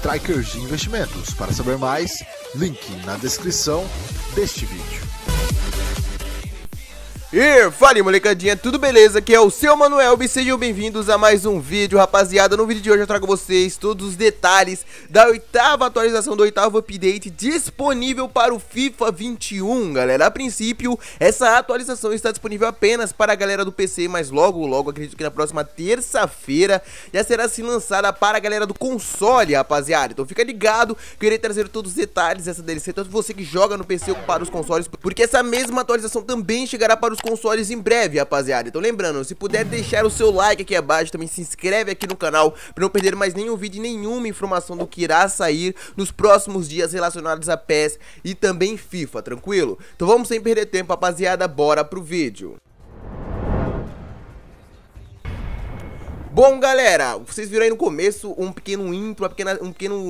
Strikers Investimentos. Para saber mais, link na descrição deste vídeo. E fala molecadinha, tudo beleza? Aqui é o seu Manuel e sejam bem-vindos a mais um vídeo, rapaziada. No vídeo de hoje eu trago vocês todos os detalhes da oitava atualização, do oitavo update disponível para o FIFA 21, galera. A princípio, essa atualização está disponível apenas para a galera do PC, mas logo, logo, acredito que na próxima terça-feira já será se lançada para a galera do console, rapaziada. Então fica ligado, que eu irei trazer todos os detalhes dessa DLC, tanto você que joga no PC como para os consoles, porque essa mesma atualização também chegará para os novos consoles em breve, rapaziada. Então lembrando, se puder deixar o seu like aqui abaixo, também se inscreve aqui no canal para não perder mais nenhum vídeo e nenhuma informação do que irá sair nos próximos dias relacionados a PES e também FIFA, tranquilo? Então vamos sem perder tempo, rapaziada, bora pro vídeo. Bom, galera, vocês viram aí no começo um pequeno intro, uma pequena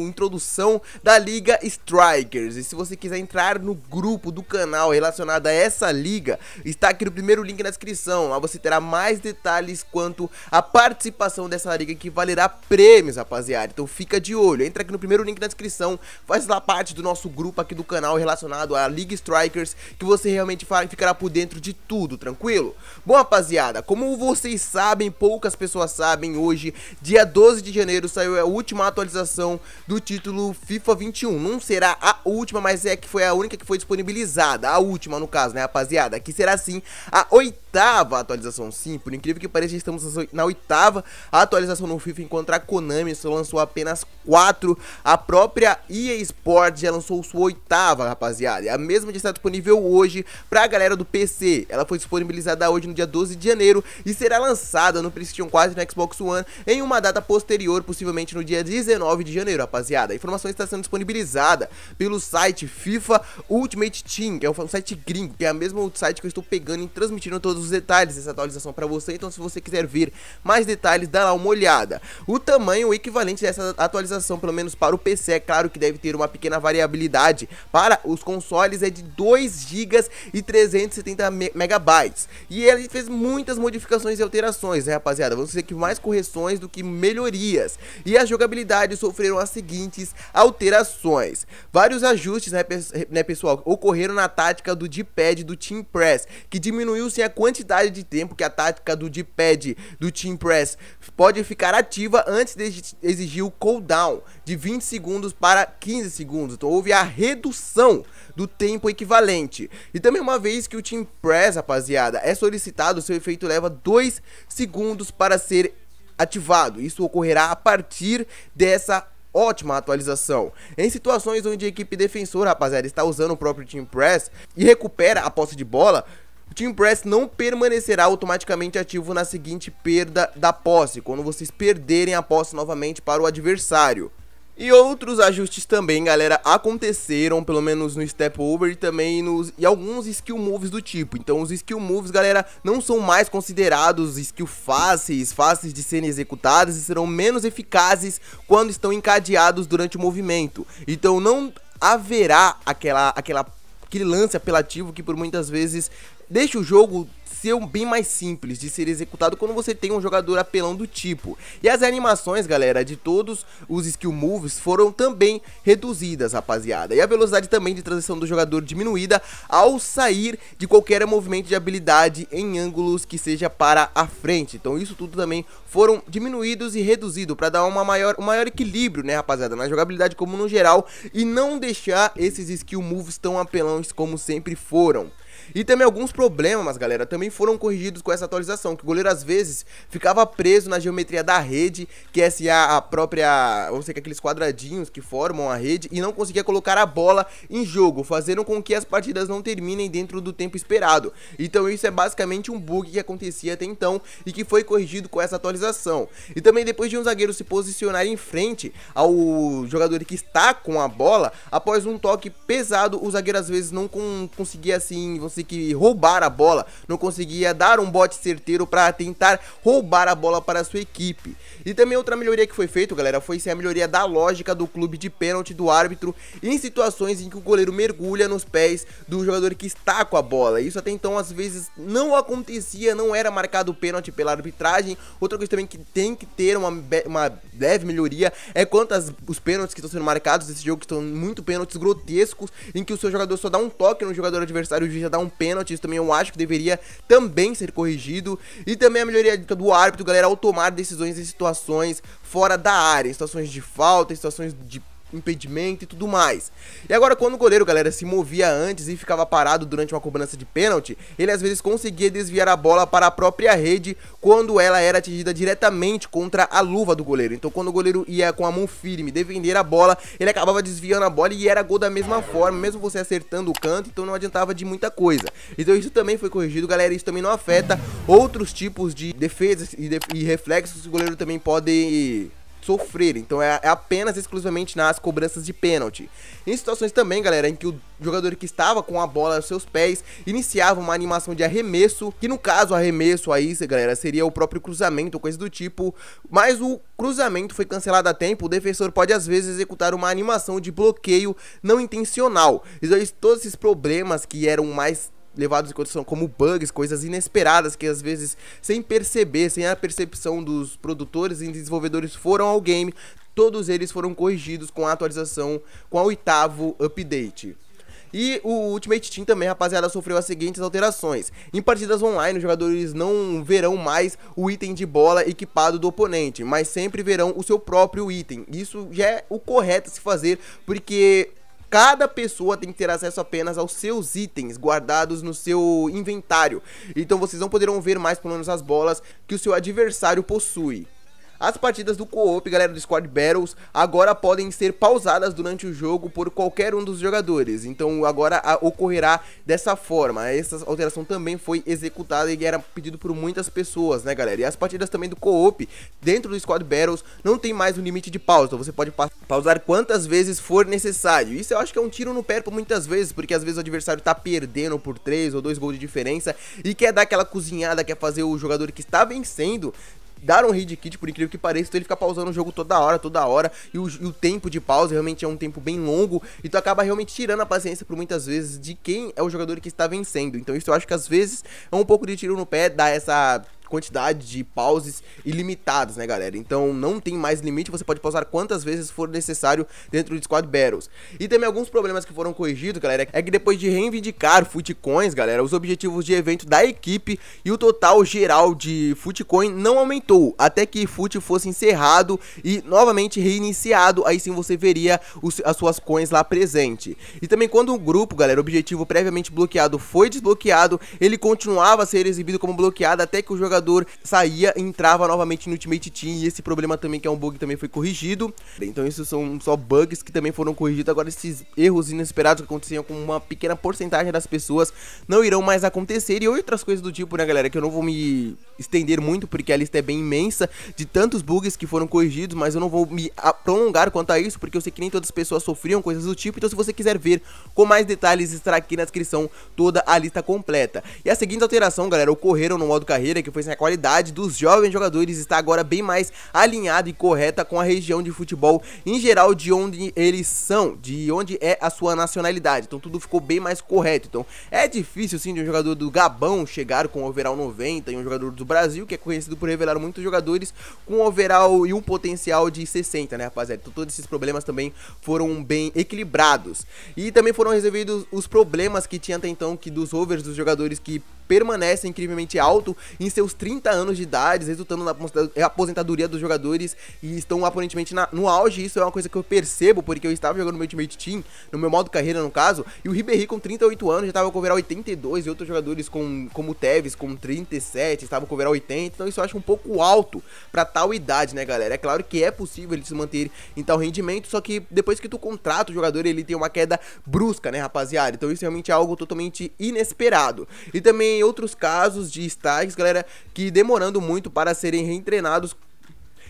introdução da Liga Strikers. E se você quiser entrar no grupo do canal relacionado a essa liga, está aqui no primeiro link na descrição. Lá você terá mais detalhes quanto à participação dessa liga que valerá prêmios, rapaziada. Então fica de olho, entra aqui no primeiro link na descrição, faz lá parte do nosso grupo aqui do canal relacionado à Liga Strikers, que você realmente ficará por dentro de tudo, tranquilo? Bom, rapaziada, como vocês sabem, poucas pessoas sabem, sabem, hoje, dia 12 de janeiro, saiu a última atualização do título FIFA 21. Não será a última, mas é que foi a única que foi disponibilizada. A última, no caso, né, rapaziada? Que será sim a oitava atualização. Sim, por incrível que pareça, estamos na oitava atualização no FIFA, enquanto a Konami só lançou apenas quatro. A própria EA Sports já lançou sua oitava, rapaziada. É a mesma que está disponível hoje pra galera do PC. Ela foi disponibilizada hoje no dia 12 de janeiro e será lançada no PlayStation 4 e no Xbox Xbox One em uma data posterior, possivelmente no dia 19 de janeiro, rapaziada. A informação está sendo disponibilizada pelo site FIFA Ultimate Team, que é um site gringo, que é o mesmo site que eu estou pegando e transmitindo todos os detalhes dessa atualização para você. Então, se você quiser ver mais detalhes, dá lá uma olhada. O tamanho equivalente dessa atualização, pelo menos para o PC, é claro que deve ter uma pequena variabilidade. Para os consoles é de 2 GB e 370 MB. E ele fez muitas modificações e alterações, né, rapaziada? Vamos dizer que mais mais correções do que melhorias, e as jogabilidades sofreram as seguintes alterações. Vários ajustes, né, né, pessoal, ocorreram na tática do D-pad do Team Press, que diminuiu sim a quantidade de tempo que a tática do D-pad do Team Press pode ficar ativa antes de exigir o cooldown de 20 segundos para 15 segundos. Então houve a redução do tempo equivalente. E também uma vez que o Team Press, rapaziada, é solicitado, seu efeito leva 2 segundos para ser ativado. Isso ocorrerá a partir dessa ótima atualização. Em situações onde a equipe defensora, rapaziada, está usando o próprio Team Press e recupera a posse de bola, o Team Press não permanecerá automaticamente ativo na seguinte perda da posse, quando vocês perderem a posse novamente para o adversário. E outros ajustes também, galera, aconteceram, pelo menos no Step Over e também nos e alguns skill moves do tipo. Então os skill moves, galera, não são mais considerados skill fáceis, fáceis de serem executadas e serão menos eficazes quando estão encadeados durante o movimento. Então não haverá aquela aquela aquele lance apelativo que por muitas vezes deixa o jogo ser bem mais simples de ser executado quando você tem um jogador apelão do tipo. E as animações, galera, de todos os skill moves foram também reduzidas, rapaziada. E a velocidade também de transição do jogador diminuída ao sair de qualquer movimento de habilidade em ângulos que seja para a frente. Então isso tudo também foram diminuídos e reduzidos para dar uma maior, um maior equilíbrio, né, rapaziada, na jogabilidade como no geral e não deixar esses skill moves tão apelões como sempre foram. E também alguns problemas, galera, também foram corrigidos com essa atualização, que o goleiro às vezes ficava preso na geometria da rede, que é assim, a própria, vamos dizer, aqueles quadradinhos que formam a rede, e não conseguia colocar a bola em jogo, fazendo com que as partidas não terminem dentro do tempo esperado. Então isso é basicamente um bug que acontecia até então e que foi corrigido com essa atualização. E também depois de um zagueiro se posicionar em frente ao jogador que está com a bola, após um toque pesado, o zagueiro às vezes não conseguia assim, você conseguir roubar a bola, não conseguia dar um bote certeiro para tentar roubar a bola para a sua equipe. E também outra melhoria que foi feita, galera, foi ser a melhoria da lógica do clube de pênalti do árbitro em situações em que o goleiro mergulha nos pés do jogador que está com a bola. Isso até então às vezes não acontecia, não era marcado pênalti pela arbitragem. Outra coisa também que tem que ter uma, uma leve melhoria é quantas os pênaltis que estão sendo marcados nesse jogo, que estão muito pênaltis grotescos, em que o seu jogador só dá um toque no jogador adversário e já dá um pênalti, isso também eu acho que deveria também ser corrigido. E também a melhoria do árbitro, galera, ao tomar decisões em situações fora da área, em situações de falta, em situações de impedimento e tudo mais. E agora, quando o goleiro, galera, se movia antes e ficava parado durante uma cobrança de pênalti, ele às vezes conseguia desviar a bola para a própria rede quando ela era atingida diretamente contra a luva do goleiro. Então, quando o goleiro ia com a mão firme defender a bola, ele acabava desviando a bola e era gol da mesma forma, mesmo você acertando o canto, então não adiantava de muita coisa. Então, isso também foi corrigido, galera, isso também não afeta outros tipos de defesas e, e reflexos que o goleiro também pode sofrer. Então é, é apenas exclusivamente nas cobranças de pênalti. Em situações também, galera, em que o jogador que estava com a bola aos seus pés iniciava uma animação de arremesso, que no caso arremesso aí, galera, seria o próprio cruzamento, coisa do tipo, mas o cruzamento foi cancelado a tempo, o defensor pode às vezes executar uma animação de bloqueio não intencional. E todos esses problemas que eram mais levados em consideração como bugs, coisas inesperadas que às vezes, sem perceber, sem a percepção dos produtores e desenvolvedores, foram ao game. Todos eles foram corrigidos com a atualização, com o oitavo update. E o Ultimate Team também, rapaziada, sofreu as seguintes alterações. Em partidas online, os jogadores não verão mais o item de bola equipado do oponente, mas sempre verão o seu próprio item. Isso já é o correto a se fazer, porque Cada pessoa tem que ter acesso apenas aos seus itens guardados no seu inventário. Então vocês não poderão ver mais pelo menos as bolas que o seu adversário possui. As partidas do co-op, galera, do Squad Battles, agora podem ser pausadas durante o jogo por qualquer um dos jogadores. Então agora ocorrerá dessa forma. Essa alteração também foi executada e era pedido por muitas pessoas, né, galera? E as partidas também do co-op dentro do Squad Battles não tem mais um limite de pausa. você pode pa pausar quantas vezes for necessário. Isso eu acho que é um tiro no pé por muitas vezes, porque às vezes o adversário tá perdendo por 3 ou 2 gols de diferença e quer dar aquela cozinhada, quer fazer o jogador que está vencendo dar um read kit, por incrível que pareça, então ele fica pausando o jogo toda hora, toda hora, e o, e o tempo de pausa realmente é um tempo bem longo, e então tu acaba realmente tirando a paciência por muitas vezes de quem é o jogador que está vencendo. Então isso eu acho que às vezes é um pouco de tiro no pé, dá essa quantidade de pauses ilimitadas, né, galera? Então não tem mais limite, você pode pausar quantas vezes for necessário dentro do Squad Battles. E também alguns problemas que foram corrigidos, galera, é que depois de reivindicar Footcoins, galera, os objetivos de evento da equipe e o total geral de Footcoin não aumentou, até que Foot fosse encerrado e novamente reiniciado, aí sim você veria os, as suas coins lá presente. E também quando o grupo, galera, objetivo previamente bloqueado foi desbloqueado, ele continuava a ser exibido como bloqueado até que o jogador jogador, saía, entrava novamente no Ultimate Team e esse problema também que é um bug também foi corrigido. Então esses são só bugs que também foram corrigidos. Agora esses erros inesperados que aconteciam com uma pequena porcentagem das pessoas não irão mais acontecer e outras coisas do tipo, né, galera, que eu não vou me estender muito porque a lista é bem imensa de tantos bugs que foram corrigidos, mas eu não vou me prolongar quanto a isso porque eu sei que nem todas as pessoas sofriam coisas do tipo. Então se você quiser ver com mais detalhes, estará aqui na descrição toda a lista completa. E a seguinte alteração, galera, ocorreram no modo carreira que foi a qualidade dos jovens jogadores está agora bem mais alinhada e correta com a região de futebol em geral de onde eles são, de onde é a sua nacionalidade. Então tudo ficou bem mais correto. Então é difícil sim de um jogador do Gabão chegar com um overall 90 e um jogador do Brasil, que é conhecido por revelar muitos jogadores com um overall e um potencial de 60, né, rapaziada? Então todos esses problemas também foram bem equilibrados. E também foram resolvidos os problemas que tinha até então que dos overs dos jogadores que permanece incrivelmente alto em seus 30 anos de idade, resultando na aposentadoria dos jogadores e estão aparentemente na, no auge. Isso é uma coisa que eu percebo, porque eu estava jogando no meu Ultimate Team, no meu modo carreira no caso, e o Ribéry com 38 anos já estava com overall 82 e outros jogadores com, como o Tevez com 37 estavam com overall 80, então isso eu acho um pouco alto para tal idade, né, galera? É claro que é possível ele se manter em tal rendimento, só que depois que tu contrata o jogador, ele tem uma queda brusca, né, rapaziada? Então isso realmente é algo totalmente inesperado. E também tem outros casos de estágios, galera, que demorando muito para serem reentrenados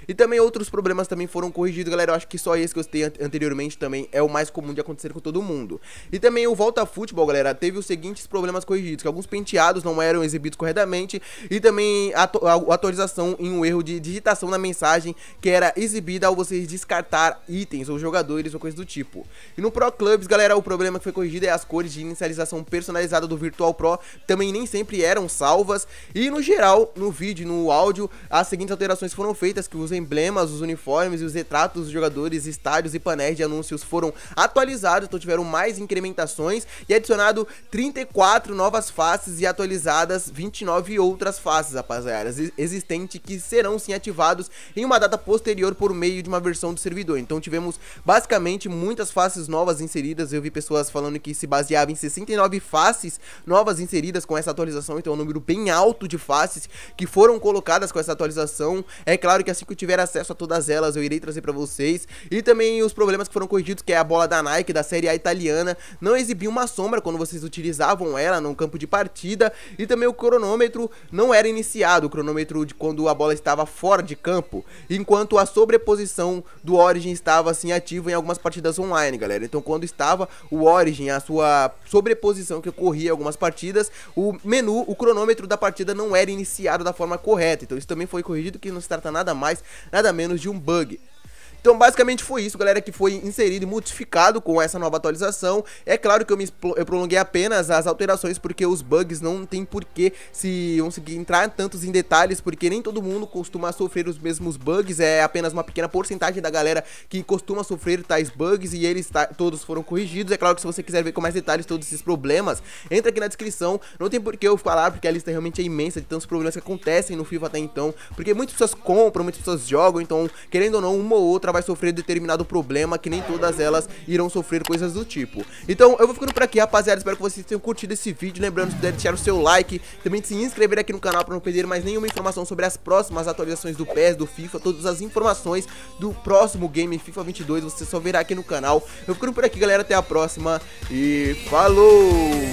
e também outros problemas também foram corrigidos, galera. Eu acho que só esse que eu citei anteriormente também é o mais comum de acontecer com todo mundo. E também o Volta Futebol, galera, teve os seguintes problemas corrigidos, que alguns penteados não eram exibidos corretamente e também a, a, a atualização em um erro de digitação na mensagem que era exibida ao vocês descartar itens ou jogadores ou coisa do tipo. E no Pro Clubs, galera, o problema que foi corrigido é as cores de inicialização personalizada do Virtual Pro, também nem sempre eram salvas. E no geral, no vídeo, no áudio, as seguintes alterações foram feitas que usem emblemas, os uniformes e os retratos dos jogadores, estádios e panéis de anúncios foram atualizados, então tiveram mais incrementações e adicionado 34 novas faces e atualizadas 29 outras faces, rapaziada, existentes que serão sim ativados em uma data posterior por meio de uma versão do servidor. Então tivemos basicamente muitas faces novas inseridas, eu vi pessoas falando que se baseava em 69 faces novas inseridas com essa atualização, então é um número bem alto de faces que foram colocadas com essa atualização. É claro que assim que tiver acesso a todas elas, eu irei trazer para vocês. E também os problemas que foram corrigidos, que é a bola da Nike, da Série A italiana, não exibia uma sombra quando vocês utilizavam ela no campo de partida. E também o cronômetro não era iniciado, o cronômetro de quando a bola estava fora de campo, enquanto a sobreposição do Origin estava assim ativa em algumas partidas online, galera. Então quando estava o Origin, a sua sobreposição que ocorria em algumas partidas, o menu, o cronômetro da partida não era iniciado da forma correta. Então isso também foi corrigido, que não se trata nada mais nada menos de um bug, então, basicamente foi isso, galera, que foi inserido e modificado com essa nova atualização. É claro que eu, me, eu prolonguei apenas as alterações, porque os bugs não tem porquê se conseguir entrar tantos em detalhes, porque nem todo mundo costuma sofrer os mesmos bugs, é apenas uma pequena porcentagem da galera que costuma sofrer tais bugs e eles todos foram corrigidos. É claro que se você quiser ver com mais detalhes todos esses problemas, entra aqui na descrição. Não tem porquê eu falar, porque a lista realmente é imensa de tantos problemas que acontecem no FIFA até então, porque muitas pessoas compram, muitas pessoas jogam, então, querendo ou não, uma ou outra outra vai sofrer determinado problema, que nem todas elas irão sofrer coisas do tipo. Então, eu vou ficando por aqui, rapaziada. Espero que vocês tenham curtido esse vídeo. Lembrando, se puder deixar o seu like, também de se inscrever aqui no canal para não perder mais nenhuma informação sobre as próximas atualizações do PES, do FIFA, todas as informações do próximo game FIFA 22, você só verá aqui no canal. Eu ficando por aqui, galera. Até a próxima e falou!